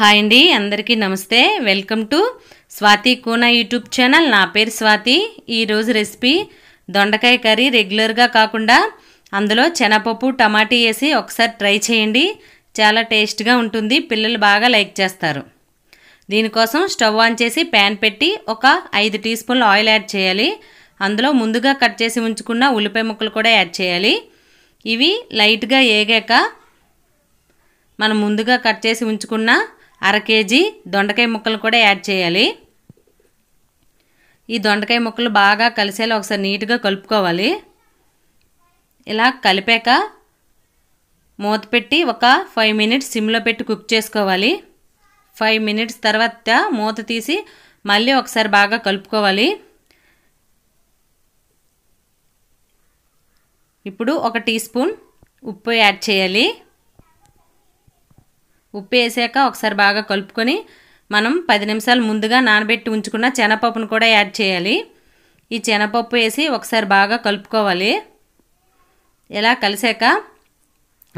hi అండి అందరికీ నమస్తే welcome to Swathi Koona YouTube channel నా పేరు స్వాతి ఈరోజు రెసిపీ దొండకాయ కర్రీ రెగ్యులర్గా కాకుండా అందులో చెనపప్పు టమాటీ వేసి ఒకసారి ట్రై చేయండి చాలా టేస్ట్గా ఉంటుంది పిల్లలు బాగా లైక్ చేస్తారు దీనికోసం స్టవ్ ఆన్ చేసి ప్యాన్ పెట్టి ఒక ఐదు టీ స్పూన్ల ఆయిల్ యాడ్ చేయాలి అందులో ముందుగా కట్ చేసి ఉంచుకున్న ఉల్లిపాయ ముక్కలు కూడా యాడ్ చేయాలి ఇవి లైట్గా ఏగాక మనం ముందుగా కట్ చేసి ఉంచుకున్న అర కేజీ దొండకాయ ముక్కలు కూడా యాడ్ చేయాలి ఈ దొండకాయ ముక్కలు బాగా కలిసేలా ఒకసారి నీట్గా కలుపుకోవాలి ఇలా కలిపాక మూత పెట్టి ఒక ఫైవ్ మినిట్స్ సిమ్లో పెట్టి కుక్ చేసుకోవాలి ఫైవ్ మినిట్స్ తర్వాత మూత తీసి మళ్ళీ ఒకసారి బాగా కలుపుకోవాలి ఇప్పుడు ఒక టీ స్పూన్ ఉప్పు యాడ్ చేయాలి ఉప్పు వేసాక ఒకసారి బాగా కలుపుకొని మనం పది నిమిషాలు ముందుగా నానబెట్టి ఉంచుకున్న శనపప్పును కూడా యాడ్ చేయాలి ఈ శనపప్పు వేసి ఒకసారి బాగా కలుపుకోవాలి ఇలా కలిసాక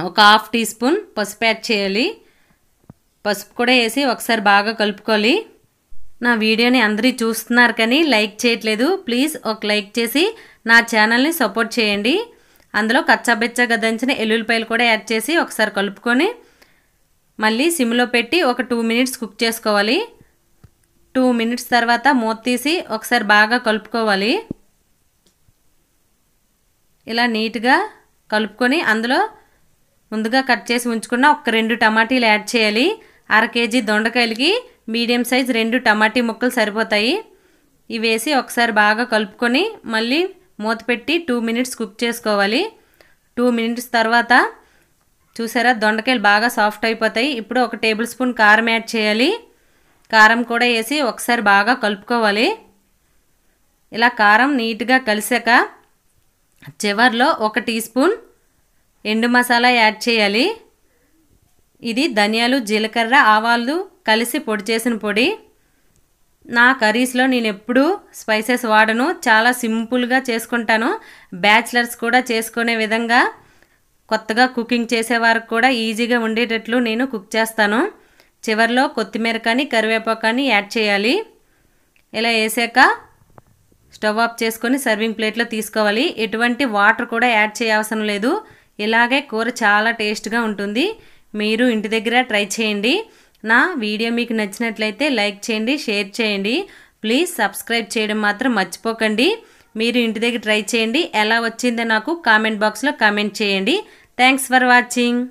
ఒక హాఫ్ టీ స్పూన్ పసుపు యాడ్ చేయాలి పసుపు కూడా వేసి ఒకసారి బాగా కలుపుకోవాలి నా వీడియోని అందరూ చూస్తున్నారు కానీ లైక్ చేయట్లేదు ప్లీజ్ ఒక లైక్ చేసి నా ఛానల్ని సపోర్ట్ చేయండి అందులో కచ్చాబెచ్చగా దంచిన ఎల్లుల్లిపాయలు కూడా యాడ్ చేసి ఒకసారి కలుపుకొని మళ్ళీ సిమ్లో పెట్టి ఒక టూ మినిట్స్ కుక్ చేసుకోవాలి టూ మినిట్స్ తర్వాత మూత తీసి ఒకసారి బాగా కలుపుకోవాలి ఇలా నీట్గా కలుపుకొని అందులో ముందుగా కట్ చేసి ఉంచుకున్న ఒక రెండు టమాటీలు యాడ్ చేయాలి అర కేజీ దొండకాయలకి మీడియం సైజ్ రెండు టమాటీ ముక్కలు సరిపోతాయి ఇవి వేసి ఒకసారి బాగా కలుపుకొని మళ్ళీ మూత పెట్టి టూ మినిట్స్ కుక్ చేసుకోవాలి టూ మినిట్స్ తర్వాత చూసారా దొండకాయలు బాగా సాఫ్ట్ అయిపోతాయి ఇప్పుడు ఒక టేబుల్ స్పూన్ కారం యాడ్ చేయాలి కారం కూడా వేసి ఒకసారి బాగా కలుపుకోవాలి ఇలా కారం నీట్గా కలిసాక చివర్లో ఒక టీ స్పూన్ ఎండు మసాలా యాడ్ చేయాలి ఇది ధనియాలు జీలకర్ర ఆవాలు కలిసి పొడి చేసిన పొడి నా కర్రీస్లో నేను ఎప్పుడూ స్పైసెస్ వాడను చాలా సింపుల్గా చేసుకుంటాను బ్యాచిలర్స్ కూడా చేసుకునే విధంగా కొత్తగా కుకింగ్ చేసేవారికి కూడా ఈజీగా ఉండేటట్లు నేను కుక్ చేస్తాను చివరిలో కొత్తిమీర కానీ కరివేపాకు కానీ యాడ్ చేయాలి ఇలా వేసాక స్టవ్ ఆఫ్ చేసుకొని సర్వింగ్ ప్లేట్లో తీసుకోవాలి ఎటువంటి వాటర్ కూడా యాడ్ చేయవసరం లేదు ఇలాగే కూర చాలా టేస్ట్గా ఉంటుంది మీరు ఇంటి దగ్గర ట్రై చేయండి నా వీడియో మీకు నచ్చినట్లయితే లైక్ చేయండి షేర్ చేయండి ప్లీజ్ సబ్స్క్రైబ్ చేయడం మాత్రం మర్చిపోకండి మీరు ఇంటి దగ్గర ట్రై చేయండి ఎలా వచ్చిందో నాకు కామెంట్ బాక్స్లో కామెంట్ చేయండి థ్యాంక్స్ ఫర్ వాచింగ్